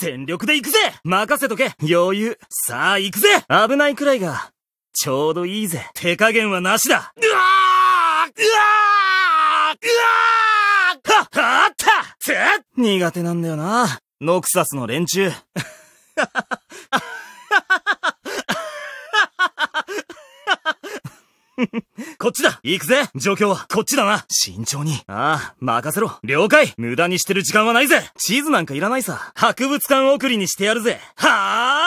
全力で行くぜ任せとけ余裕さあ行くぜ危ないくらいが、ちょうどいいぜ手加減はなしだうわーうわーうわーは、はあった苦手なんだよな。ノクサスの連中。こっちだ行くぜ状況はこっちだな慎重に。ああ、任せろ了解無駄にしてる時間はないぜチーズなんかいらないさ。博物館送りにしてやるぜはあ